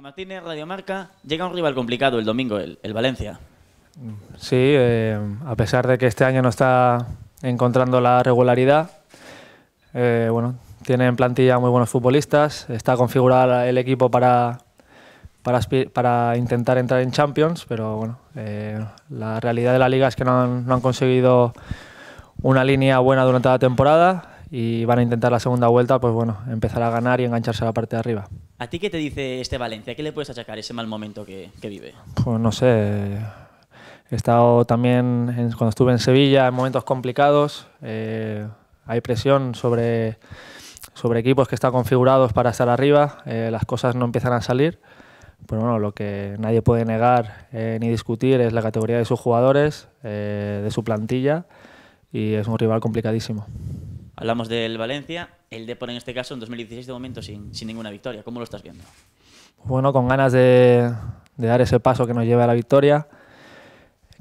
Martínez, Marca, llega un rival complicado el domingo, el, Valencia. Sí, eh, a pesar de que este año no está encontrando la regularidad, eh, bueno, tiene en plantilla muy buenos futbolistas, está configurado el equipo para, para, intentar entrar en Champions, pero bueno, eh, la realidad de la liga es que no han, conseguido una línea buena durante la temporada y van a intentar la segunda vuelta, pues bueno, empezar a ganar y engancharse a la parte de arriba. ¿A ti qué te dice este Valencia? ¿Qué le puedes achacar ese mal momento que, vive? Pues no sé. He estado también, cuando estuve en Sevilla, en momentos complicados. Eh, hay presión sobre, sobre equipos que están configurados para estar arriba. Eh, las cosas no empiezan a salir. Pero bueno, lo que nadie puede negar eh, ni discutir es la categoría de sus jugadores, de su plantilla. Y es un rival complicadísimo. Hablamos del Valencia el Depor en este caso en 2016 de momento sin, ninguna victoria. ¿Cómo lo estás viendo? Bueno, con ganas de, dar ese paso que nos lleve a la victoria,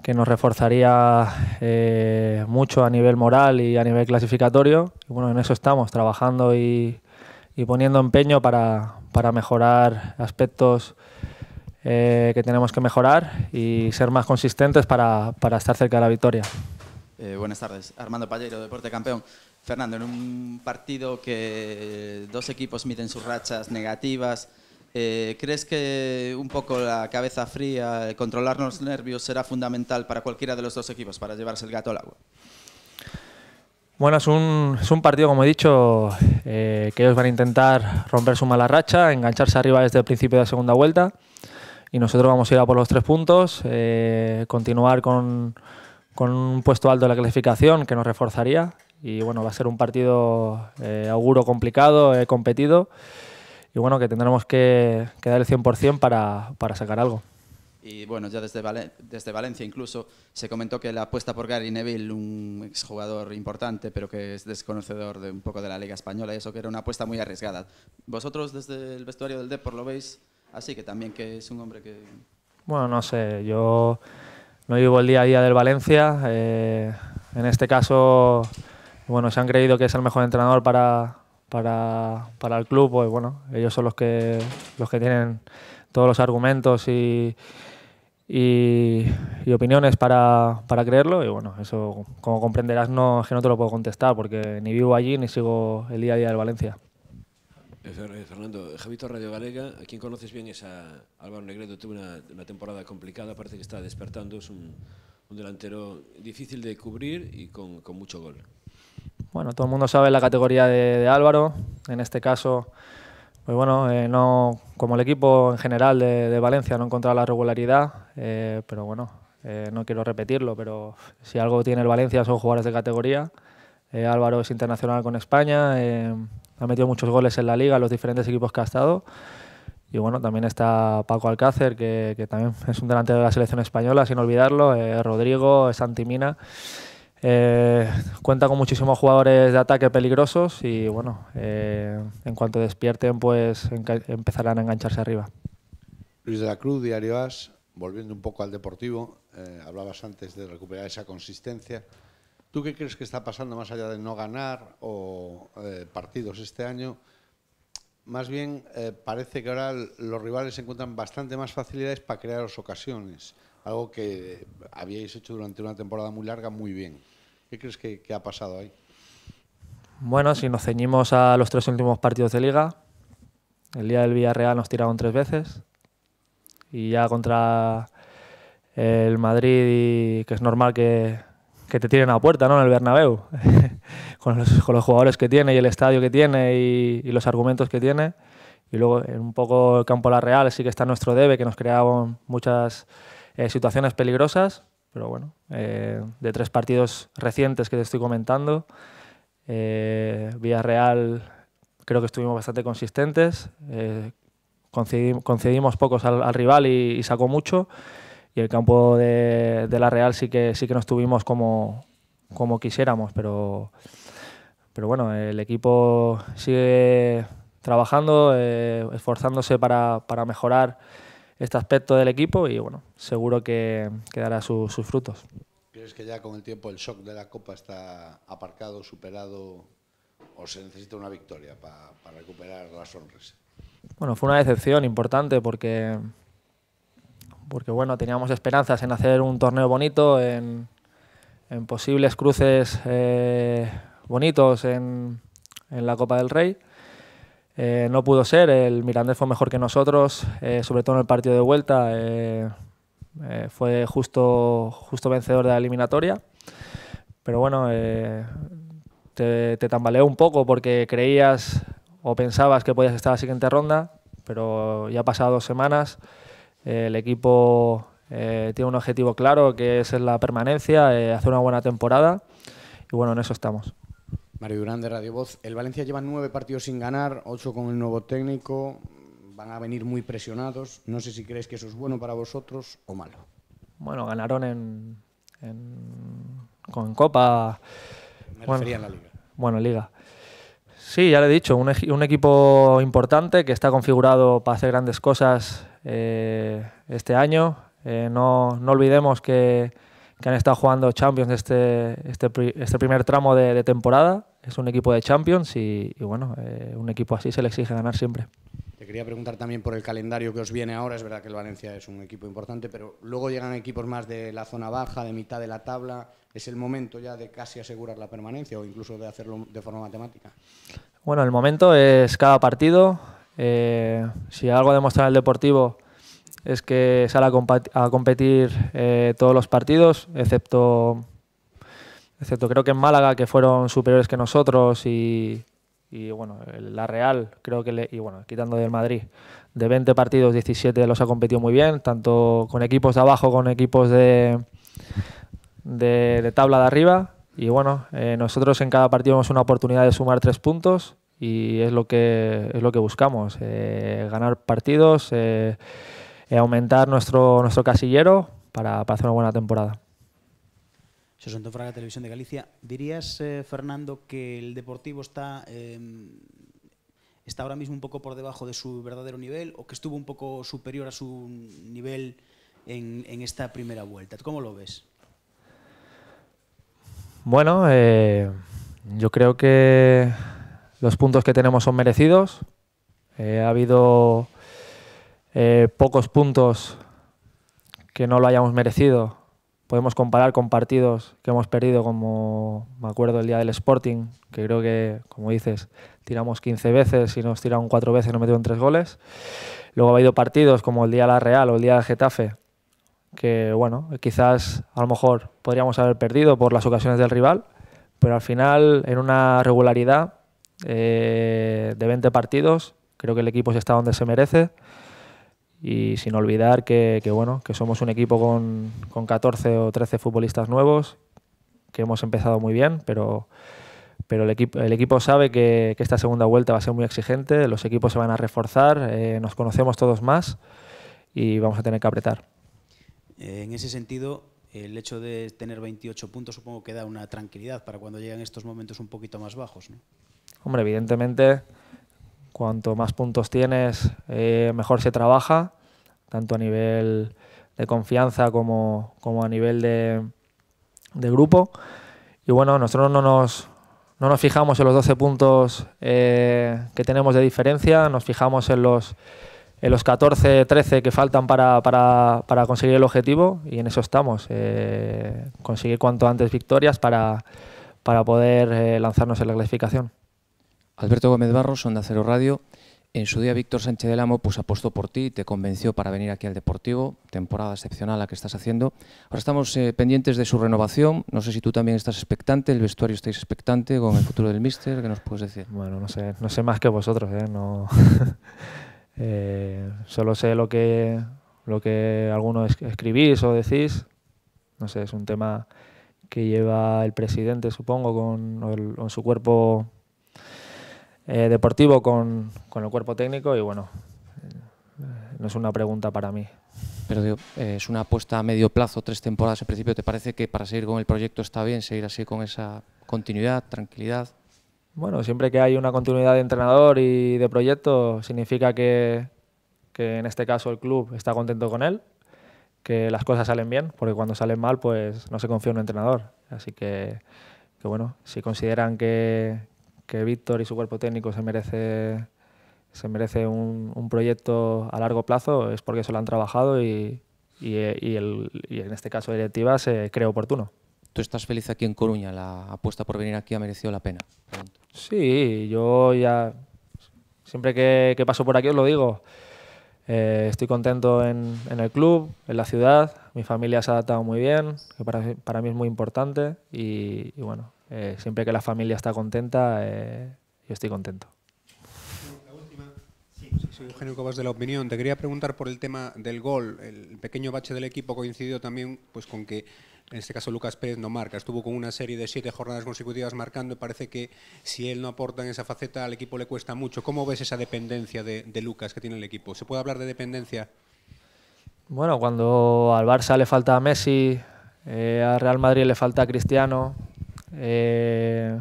que nos reforzaría eh, mucho a nivel moral y a nivel clasificatorio. bueno, en eso estamos, trabajando y, poniendo empeño para, mejorar aspectos eh, que tenemos que mejorar y ser más consistentes para, estar cerca de la victoria. Eh, buenas tardes, Armando Pallero, Deporte Campeón. Fernando, en un partido que dos equipos miden sus rachas negativas, eh, ¿crees que un poco la cabeza fría, controlar los nervios será fundamental para cualquiera de los dos equipos para llevarse el gato al agua? Bueno, es un, es un partido, como he dicho, eh, que ellos van a intentar romper su mala racha, engancharse arriba desde el principio de la segunda vuelta y nosotros vamos a ir a por los tres puntos, eh, continuar con, con un puesto alto en la clasificación que nos reforzaría y bueno, va a ser un partido, eh, auguro, complicado, eh, competido. Y bueno, que tendremos que, dar el 100% para, para sacar algo. Y bueno, ya desde, desde Valencia incluso se comentó que la apuesta por Gary Neville, un exjugador importante, pero que es desconocedor de un poco de la Liga Española, y eso que era una apuesta muy arriesgada. ¿Vosotros desde el vestuario del Depor lo veis así, que también que es un hombre que...? Bueno, no sé, yo no vivo el día a día del Valencia. Eh, en este caso bueno, se han creído que es el mejor entrenador para, para, para el club, pues bueno, ellos son los que, los que tienen todos los argumentos y, y, opiniones para, para, creerlo. Y bueno, eso, como comprenderás, no, que no te lo puedo contestar porque ni vivo allí ni sigo el día a día del Valencia. Eh, eh, Fernando, Javito Radio Galega, a quien conoces bien es a Álvaro Negredo, tuvo una, temporada complicada, parece que está despertando, es un, un delantero difícil de cubrir y con, con mucho gol bueno, todo el mundo sabe la categoría de, Álvaro. En este caso, pues bueno, eh, no, como el equipo en general de, Valencia no encontraba la regularidad, eh, pero bueno, eh, no quiero repetirlo, pero si algo tiene el Valencia son jugadores de categoría. Álvaro es internacional con España, ha metido muchos goles en la liga, los diferentes equipos que ha estado. Y bueno, también está Paco Alcácer, que, también es un delantero de la selección española, sin olvidarlo, Rodrigo, Santimina. Eh, cuenta con muchísimos jugadores de ataque peligrosos y bueno, eh, en cuanto despierten pues empezarán a engancharse arriba. Luis de la Cruz, Diario As, volviendo un poco al deportivo, eh, hablabas antes de recuperar esa consistencia. ¿Tú qué crees que está pasando más allá de no ganar o partidos este año? Más bien parece que ahora los rivales encuentran bastante más facilidades para crearos ocasiones, algo que habíais hecho durante una temporada muy larga muy bien. ¿Qué crees que, ha pasado ahí? Bueno, si nos ceñimos a los tres últimos partidos de liga, el día del Villarreal nos tiraron tres veces y ya contra el Madrid, que es normal que, te tiren a puerta ¿no? en el Bernabéu, con, los, jugadores que tiene y el estadio que tiene y, los argumentos que tiene. Y luego en un poco el campo La Real sí que está nuestro debe, que nos creaban muchas eh, situaciones peligrosas pero bueno, eh, de tres partidos recientes que te estoy comentando, eh, Villarreal creo que estuvimos bastante consistentes, eh, concedimos pocos al, rival y, sacó mucho, y el campo de, de, la Real sí que, sí que nos tuvimos como, como quisiéramos, pero, pero bueno, el equipo sigue trabajando, eh, esforzándose para, para mejorar este aspecto del equipo y bueno, seguro que, quedará dará sus frutos. ¿Crees que ya con el tiempo el shock de la Copa está aparcado, superado o se necesita una victoria para recuperar las sonrisa? Bueno, fue una decepción importante porque, porque bueno, teníamos esperanzas en hacer un torneo bonito, en, posibles cruces eh, bonitos en la Copa del Rey. Eh, no pudo ser, el Mirandés fue mejor que nosotros, eh, sobre todo en el partido de vuelta. Eh, fue justo, justo vencedor de la eliminatoria. Pero bueno, te, tambaleó un poco porque creías o pensabas que podías estar la siguiente ronda, pero ya ha pasado dos semanas. el equipo tiene un objetivo claro que es la permanencia, eh, hacer una buena temporada y bueno, en eso estamos. Mario Durán de Radio Voz. El Valencia lleva nueve partidos sin ganar, ocho con el nuevo técnico. Van a venir muy presionados. No sé si crees que eso es bueno para vosotros o malo. Bueno, ganaron en, con Copa. Me bueno, refería en la Liga. Bueno, Liga. Sí, ya lo he dicho, un, equipo importante que está configurado para hacer grandes cosas eh, este año. Eh, no, no, olvidemos que, han estado jugando Champions este, este, este primer tramo de temporada es un equipo de Champions y, bueno, eh, un equipo así se le exige ganar siempre. Te quería preguntar también por el calendario que os viene ahora. Es verdad que el Valencia es un equipo importante, pero luego llegan equipos más de la zona baja, de mitad de la tabla. ¿Es el momento ya de casi asegurar la permanencia o incluso de hacerlo de forma matemática? Bueno, el momento es cada partido. Eh, si algo demostrar el Deportivo es que sale a, competir eh, todos los partidos, excepto Excepto creo que en Málaga, que fueron superiores que nosotros y, bueno, la Real, creo que le, y bueno, quitando del Madrid, de 20 partidos, 17 los ha competido muy bien, tanto con equipos de abajo, con equipos de, de, tabla de arriba. Y bueno, eh, nosotros en cada partido tenemos una oportunidad de sumar tres puntos y es lo que, es lo que buscamos, eh, ganar partidos, eh, y aumentar nuestro, nuestro casillero para, para hacer una buena temporada. José Antonio Fraga, Televisión de Galicia. ¿Dirías, eh, Fernando, que el Deportivo está, em, está ahora mismo un poco por debajo de su verdadero nivel o que estuvo un poco superior a su nivel en, esta primera vuelta? ¿Cómo lo ves? Bueno, eh, yo creo que los puntos que tenemos son merecidos. Eh, ha habido pocos puntos que no lo hayamos merecido podemos comparar con partidos que hemos perdido, como me acuerdo el día del Sporting, que creo que, como dices, tiramos 15 veces y nos tiraron 4 veces y nos metieron 3 goles. Luego ha habido partidos como el día de la Real o el día de Getafe, que bueno, quizás a lo mejor podríamos haber perdido por las ocasiones del rival, pero al final en una regularidad eh, de 20 partidos, creo que el equipo se está donde se merece y sin olvidar que, bueno, que somos un equipo con, con 14 o 13 futbolistas nuevos, que hemos empezado muy bien, pero, pero el, equipo, el equipo sabe que, que, esta segunda vuelta va a ser muy exigente, los equipos se van a reforzar, eh, nos conocemos todos más y vamos a tener que apretar. Eh, en ese sentido, el hecho de tener 28 puntos supongo que da una tranquilidad para cuando lleguen estos momentos un poquito más bajos. ¿no? Hombre, evidentemente Cuanto más puntos tienes, eh, mejor se trabaja, tanto a nivel de confianza como, como a nivel de, grupo. Y bueno, nosotros no nos, no nos fijamos en los 12 puntos eh, que tenemos de diferencia, nos fijamos en los, en los 14, 13 que faltan para, para, para conseguir el objetivo y en eso estamos, eh, conseguir cuanto antes victorias para, para poder lanzarnos en la clasificación. Alberto Gómez Barros, Onda Cero Radio. En su día Víctor Sánchez del Amo pues apostó por ti, y te convenció para venir aquí al Deportivo, temporada excepcional la que estás haciendo. Ahora estamos eh, pendientes de su renovación, no sé si tú también estás expectante, el vestuario estáis expectante con el futuro del míster, ¿qué nos puedes decir? Bueno, no sé, no sé más que vosotros, ¿eh? No... Eh, solo sé lo que, lo que algunos escribís o decís, no sé, es un tema que lleva el presidente, supongo, con, con su cuerpo eh, deportivo con, el cuerpo técnico y bueno, eh, no es una pregunta para mí. Pero eh, es una apuesta a medio plazo, tres temporadas en principio. ¿Te parece que para seguir con el proyecto está bien seguir así con esa continuidad, tranquilidad? Bueno, siempre que hay una continuidad de entrenador y de proyecto, significa que, en este caso el club está contento con él, que las cosas salen bien, porque cuando salen mal, pues no se confía en un entrenador. Así que bueno, si consideran que, que Víctor y su cuerpo técnico se merece, se merece un, un proyecto a largo plazo es porque se lo han trabajado y, y, el, y en este caso directiva se cree oportuno. ¿Tú estás feliz aquí en Coruña? ¿La apuesta por venir aquí ha merecido la pena? Sí, yo ya siempre que, que, paso por aquí os lo digo. Eh, estoy contento en, en, el club, en la ciudad, mi familia se ha adaptado muy bien, que para, para mí es muy importante y, y bueno, eh, siempre que la familia está contenta, eh, yo estoy contento. La última. soy Eugenio Cobas de La Opinión. Te quería preguntar por el tema del gol. El pequeño bache del equipo coincidió también pues, con que en este caso Lucas Pérez no marca, estuvo con una serie de siete jornadas consecutivas marcando y parece que si él no aporta en esa faceta al equipo le cuesta mucho. ¿Cómo ves esa dependencia de, Lucas que tiene el equipo? ¿Se puede hablar de dependencia? Bueno, cuando al Barça le falta a Messi, eh, al Real Madrid le falta a Cristiano, eh,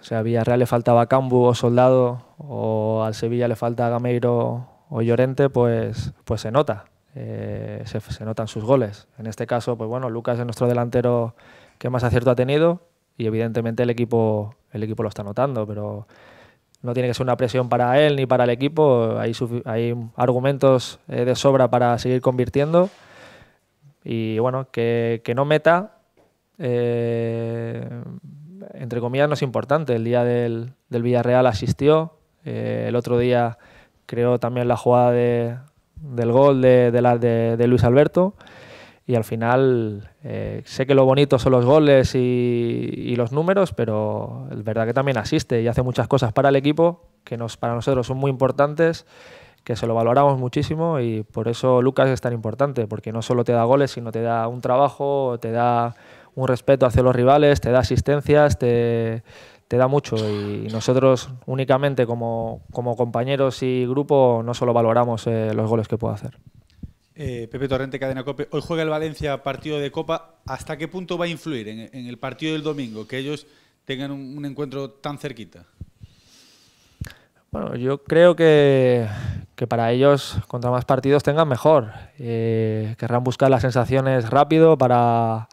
o sea, a Villarreal le faltaba Cambu o Soldado, o al Sevilla le falta Gameiro o Llorente, pues, pues se nota. Eh, se, notan sus goles. En este caso, pues bueno, Lucas es nuestro delantero que más acierto ha tenido y evidentemente el equipo, el equipo lo está notando, pero no tiene que ser una presión para él ni para el equipo. Hay, hay argumentos eh, de sobra para seguir convirtiendo y bueno, que, que no meta eh, entre comillas, no es importante. El día del, Villarreal asistió, eh, el otro día creó también la jugada del gol de, de, Luis Alberto. Y al final, eh, sé que lo bonito son los goles y, los números, pero es verdad que también asiste y hace muchas cosas para el equipo que nos, para nosotros son muy importantes, que se lo valoramos muchísimo y por eso Lucas es tan importante, porque no solo te da goles, sino te da un trabajo, te da un respeto hacia los rivales, te da asistencias, te, te da mucho y nosotros únicamente como, compañeros y grupo no solo valoramos eh, los goles que puedo hacer. Eh, Pepe Torrente, Cadena Cope. Hoy juega el Valencia partido de Copa. ¿Hasta qué punto va a influir en, el partido del domingo que ellos tengan un, encuentro tan cerquita? Bueno, yo creo que, para ellos, contra más partidos tengan mejor. Eh, querrán buscar las sensaciones rápido para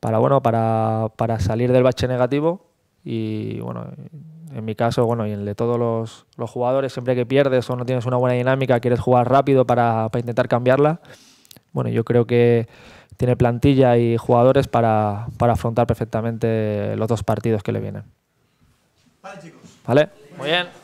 para bueno, para, para salir del bache negativo y bueno, en mi caso, bueno, y en el de todos los, jugadores, siempre que pierdes o no tienes una buena dinámica, quieres jugar rápido para, intentar cambiarla. Bueno, yo creo que tiene plantilla y jugadores para, para afrontar perfectamente los dos partidos que le vienen. Vale, chicos. Vale, muy bien.